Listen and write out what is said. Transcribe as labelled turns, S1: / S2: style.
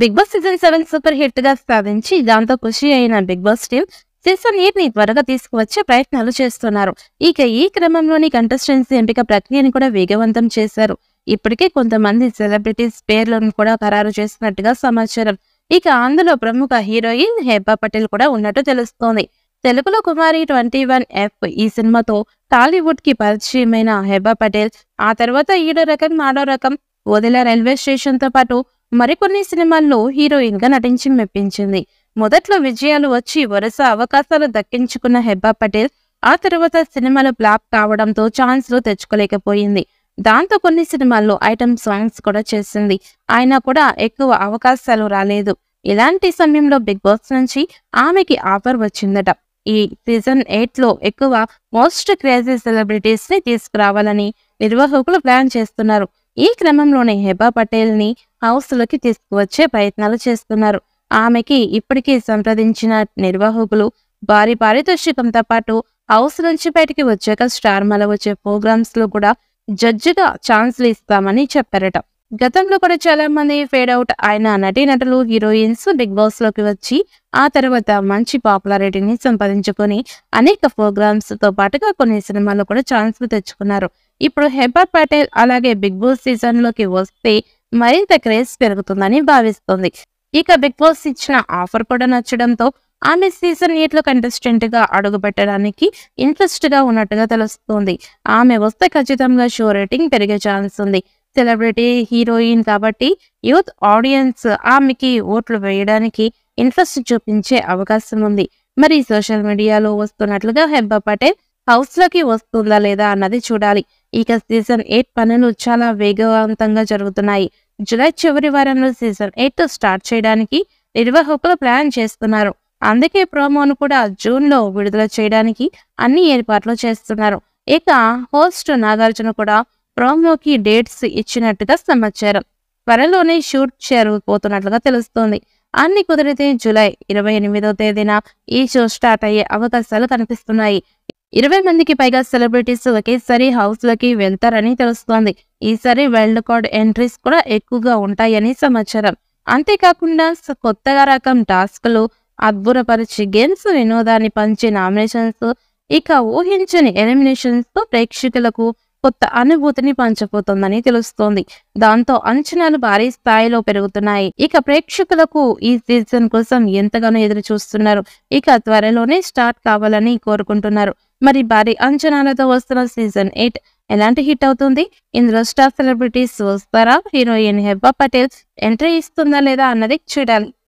S1: big Boss season seven super hit గా స్థాపించి దాంతో ఖుషి అయిన Bigg Boss team season eight ని త్వరగా తీసుకువచ్చే ప్రయత్నాలు చేస్తున్నారు ఇక ఈ క్రమంలోని కంటెస్టెంట్స్ ఎంపిక ప్రక్రియను కూడా వేగవంతం చేశారు ఇప్పటికే కొంతమంది సెలబ్రిటీస్ పేర్లను కూడా ఖరారు చేసినట్టుగా సమాచారం ఇక అందులో ప్రముఖ హీరోయిన్ హేబా పటేల్ కూడా ఉన్నట్టు తెలుస్తోంది తెలుగులో కుమారి ట్వంటీ వన్ ఎఫ్ ఈ సినిమాతో టాలీవుడ్ కి పరిచయమైన హేబా పటేల్ ఆ తర్వాత ఈడో రకం నాడో రకం వదిల రైల్వే స్టేషన్ తో పాటు మరికొన్ని సినిమాల్లో హీరోయిన్గా నటించి మెప్పించింది మొదట్లో విజయాలు వచ్చి వరుస అవకాశాలు దక్కించుకున్న హెబ్బా పటేల్ ఆ తర్వాత సినిమాలు బ్లాప్ కావడంతో ఛాన్స్లు తెచ్చుకోలేకపోయింది దాంతో కొన్ని సినిమాల్లో ఐటమ్ సాంగ్స్ కూడా చేసింది ఆయన కూడా ఎక్కువ అవకాశాలు రాలేదు ఇలాంటి సమయంలో బిగ్ బాస్ నుంచి ఆమెకి ఆఫర్ వచ్చిందట ఈ సీజన్ ఎయిట్లో ఎక్కువ మోస్ట్ క్రేజీ సెలబ్రిటీస్ని తీసుకురావాలని నిర్వాహకులు ప్లాన్ చేస్తున్నారు ఈ క్రమంలోనే హెబా పటేల్ని హౌస్లోకి తీసుకువచ్చే ప్రయత్నాలు చేస్తున్నారు ఆమెకి ఇప్పటికీ సంప్రదించిన నిర్వాహకులు భారీ పారితోషికంతో పాటు హౌస్ నుంచి బయటికి వచ్చాక స్టార్ మల వచ్చే ప్రోగ్రామ్స్ లో కూడా జడ్జిగా ఛాన్స్లు ఇస్తామని చెప్పారట గతంలో కూడా చాలా మంది ఫేడ్ అవుట్ అయిన నటీ నటులు హీరోయిన్స్ బిగ్ బాస్ లోకి వచ్చి ఆ తర్వాత మంచి పాపులారిటీని సంపాదించుకొని అనేక ప్రోగ్రామ్స్ తో పాటుగా కొన్ని సినిమాల్లో కూడా ఛాన్స్లు తెచ్చుకున్నారు ఇప్పుడు హెబర్ పటేల్ అలాగే బిగ్ బాస్ సీజన్ లోకి వస్తే మరింత క్రేజ్ పెరుగుతుందని భావిస్తుంది ఇక బిగ్ బాస్ ఇచ్చిన ఆఫర్ కూడా నచ్చడంతో ఆమె సీజన్ అడుగు కంటెస్టెంట్గా అడుగుపెట్టడానికి ఇంట్రెస్ట్గా ఉన్నట్టుగా తెలుస్తుంది ఆమె వస్తే ఖచ్చితంగా షో రేటింగ్ పెరిగే ఛాన్స్ ఉంది సెలబ్రిటీ హీరోయిన్ కాబట్టి యూత్ ఆడియన్స్ ఆమెకి ఓట్లు వేయడానికి ఇంట్రెస్ట్ చూపించే అవకాశం ఉంది మరి సోషల్ మీడియాలో వస్తున్నట్లుగా హెబ్బా పటేల్ హౌస్ లోకి వస్తుందా లేదా అన్నది చూడాలి ఇక సీజన్ ఎయిట్ పనులు చాలా వేగవంతంగా జరుగుతున్నాయి జులై చివరి వారంలో సీజన్ ఎయిట్ స్టార్ట్ చేయడానికి నిర్వాహకులు ప్లాన్ చేస్తున్నారు అందుకే ప్రోమోను కూడా జూన్లో విడుదల చేయడానికి అన్ని ఏర్పాట్లు చేస్తున్నారు ఇక హోస్ట్ నాగార్జున కూడా ప్రోమోకి డేట్స్ ఇచ్చినట్టుగా సమాచారం త్వరలోనే షూట్ చేరుకుపోతున్నట్లుగా తెలుస్తోంది అన్ని కుదిరితే జూలై ఇరవై ఎనిమిదో తేదీన ఈ షో స్టార్ట్ అయ్యే అవకాశాలు కనిపిస్తున్నాయి ఇరవై మందికి పైగా సెలబ్రిటీస్ ఒకేసారి హౌస్ లోకి వెళ్తారని తెలుస్తోంది ఈసారి వరల్డ్ కార్డ్ ఎంట్రీస్ కూడా ఎక్కువగా ఉంటాయని సమాచారం అంతేకాకుండా కొత్తగా రకం టాస్క్లు అద్భుతపరిచి గేమ్స్ వినోదాన్ని పంచే నామినేషన్స్ ఇక ఊహించని ఎలిమినేషన్స్ తో ప్రేక్షకులకు కొత్త అనుభూతిని పంచబోతోందని తెలుస్తోంది దాంతో అంచనాలు భారీ స్థాయిలో పెరుగుతున్నాయి ఇక ప్రేక్షకులకు ఈ సీజన్ కోసం ఎంతగానో ఎదురు చూస్తున్నారు ఇక త్వరలోనే స్టార్ట్ కావాలని కోరుకుంటున్నారు మరి భారీ అంచనాలతో వస్తున్న సీజన్ ఎయిట్ ఎలాంటి హిట్ అవుతుంది ఇందులో స్టార్ సెలబ్రిటీస్ వస్తారా హీరోయిన్ హెబ్బా పటేల్ ఎంట్రీ ఇస్తుందా లేదా అన్నది చూడాలి